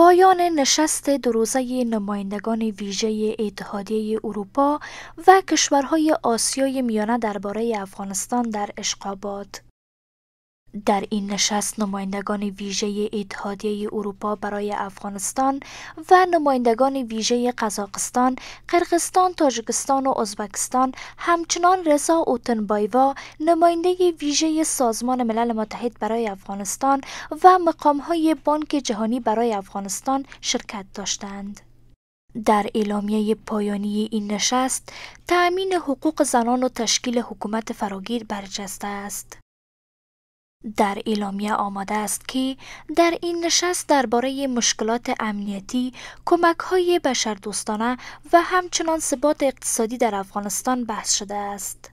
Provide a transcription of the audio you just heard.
پایان نشست دروزه نمایندگان ویژه اتحادیه اروپا و کشورهای آسیای میانه درباره افغانستان در اشقاباد در این نشست نمایندگان ویژه اتحادیه اروپا برای افغانستان و نمایندگان ویژه قزاقستان، قرقستان، تاجکستان و ازبکستان همچنان رضا اوتنبایوا نماینده ویژه سازمان ملل متحد برای افغانستان و مقامهای بانک جهانی برای افغانستان شرکت داشتند. در اعلامیه پایانی این نشست، تأمین حقوق زنان و تشکیل حکومت فراگیر برجسته است. در اعلامیه آماده است که در این نشست درباره مشکلات امنیتی، کمک های بشردوستانه و همچنان ثبات اقتصادی در افغانستان بحث شده است.